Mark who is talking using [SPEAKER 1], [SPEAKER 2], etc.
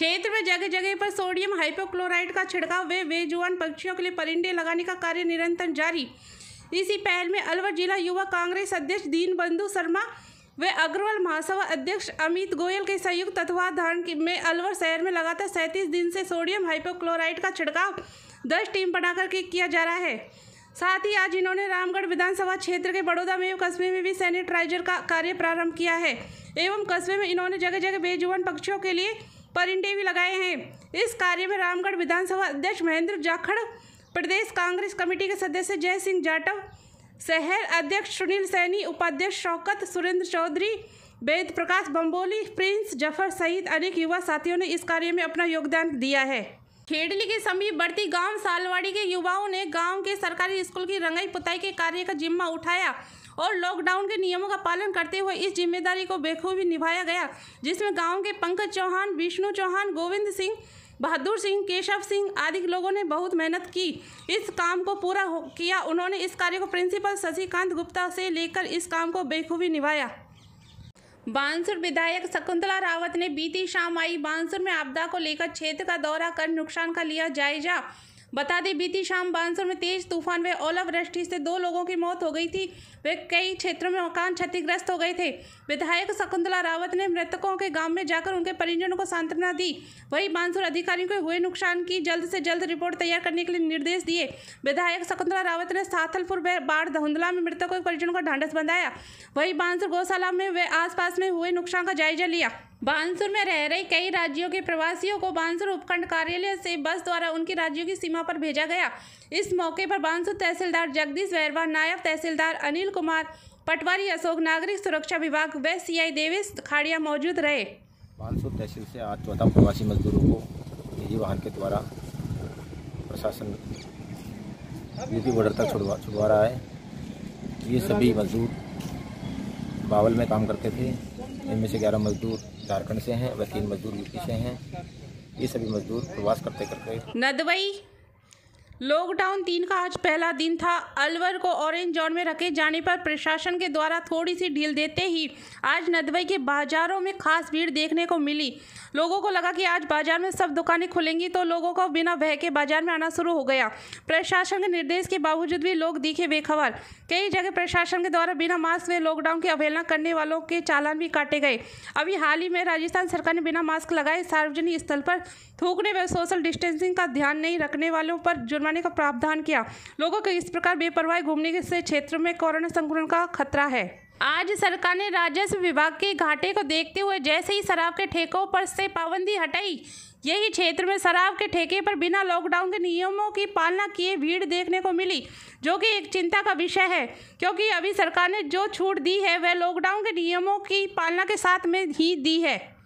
[SPEAKER 1] क्षेत्र में जगह जगह पर सोडियम हाइपोक्लोराइड का छिड़काव वे बेजुआन पक्षियों के लिए परिंडे लगाने का कार्य निरंतर जारी इसी पहल में अलवर जिला युवा कांग्रेस अध्यक्ष दीन बंधु शर्मा वे अग्रवाल महासभा अध्यक्ष अमित गोयल के संयुक्त तत्वाधान में अलवर शहर में लगातार सैंतीस दिन से सोडियम हाइपोक्लोराइड का छिड़काव दस टीम बनाकर के किया जा रहा है साथ ही आज इन्होंने रामगढ़ विधानसभा क्षेत्र के बड़ौदा में कस्बे में भी सैनिटाइजर का कार्य प्रारंभ किया है एवं कस्बे में इन्होंने जगह जगह बेजुबान पक्षियों के लिए परिंडे भी लगाए हैं इस कार्य में रामगढ़ विधानसभा अध्यक्ष महेंद्र जाखड़ प्रदेश कांग्रेस कमेटी के सदस्य जय सिंह जाटव शहर अध्यक्ष सुनील सैनी उपाध्यक्ष शौकत सुरेंद्र चौधरी वेद प्रकाश बम्बोली प्रिंस जफर सहित अनेक युवा साथियों ने इस कार्य में अपना योगदान दिया है खेडली के समीप बढ़ती गांव सालवाड़ी के युवाओं ने गांव के सरकारी स्कूल की रंगाई पुताई के कार्य का जिम्मा उठाया और लॉकडाउन के नियमों का पालन करते हुए इस जिम्मेदारी को बेखूबी निभाया गया जिसमें गांव के पंकज चौहान विष्णु चौहान गोविंद सिंह बहादुर सिंह केशव सिंह आदि लोगों ने बहुत मेहनत की इस काम को पूरा किया उन्होंने इस कार्य को प्रिंसिपल शशिकांत गुप्ता से लेकर इस काम को बेखूबी निभाया बांसुर विधायक शकुंतला रावत ने बीती शाम आई बांसुर में आपदा को लेकर क्षेत्र का दौरा कर नुकसान का लिया जायजा बता दें बीती शाम बानसुर में तेज तूफान व ओलावृष्टि से दो लोगों की मौत हो गई थी वे कई क्षेत्रों में मकान क्षतिग्रस्त हो गए थे विधायक शकुंतला रावत ने मृतकों के गांव में जाकर उनके परिजनों को सांत्वना दी वहीं बानसुर अधिकारियों को हुए नुकसान की जल्द से जल्द रिपोर्ट तैयार करने के लिए निर्देश दिए विधायक शकुंतला रावत ने साथलपुर व बाढ़ धुंधला में मृतकों के परिजनों का ढांढस बंधाया वहीं बानसुर गौशाला में वे आसपास में हुए नुकसान का जायजा लिया बानसुर में रह रहे कई राज्यों के प्रवासियों को बानसुर उपखंड कार्यालय से बस द्वारा उनकी राज्यों की सीमा पर भेजा गया इस मौके पर बानसुर तहसीलदार जगदीश वैरवा नायब तहसीलदार अनिल कुमार पटवारी अशोक नागरिक सुरक्षा विभाग व सीआई देवेश खाड़िया मौजूद रहे
[SPEAKER 2] बानसुर तहसील से आज चौथा प्रवासी मजदूरों को निजी वाहन के द्वारा प्रशासन यूपी बॉर्डर तक छुड़वा रहा है ये सभी मजदूर बावल में काम करते थे इनमें से ग्यारह मजदूर झारखंड से हैं व तीन मजदूर यूपी से हैं ये सभी मजदूर प्रवास करते करते
[SPEAKER 1] नदवई लॉकडाउन तीन का आज पहला दिन था अलवर को ऑरेंज जोन में रखे जाने पर प्रशासन के द्वारा थोड़ी सी ढील देते ही आज नदवई के बाजारों में खास भीड़ देखने को मिली लोगों को लगा कि आज बाजार में सब दुकानें खुलेंगी तो लोगों को बिना बह के बाजार में आना शुरू हो गया प्रशासन के निर्देश के बावजूद भी लोग दिखे बेखबर कई जगह प्रशासन के द्वारा बिना मास्क में लॉकडाउन की अवहेलना करने वालों के चालान भी काटे गए अभी हाल ही में राजस्थान सरकार ने बिना मास्क लगाए सार्वजनिक स्थल पर थूकने व सोशल डिस्टेंसिंग का ध्यान नहीं रखने वालों पर जुर्मा जुर्माने का प्रावधान किया लोगों के इस प्रकार बेपरवाही घूमने से क्षेत्र में कोरोना संक्रमण का खतरा है आज सरकार ने राजस्व विभाग के घाटे को देखते हुए जैसे ही शराब के ठेकों पर से पाबंदी हटाई यही क्षेत्र में शराब के ठेके पर बिना लॉकडाउन के नियमों की पालना किए भीड़ देखने को मिली जो कि एक चिंता का विषय है क्योंकि अभी सरकार ने जो छूट दी है वह लॉकडाउन के नियमों की पालना के साथ में ही दी है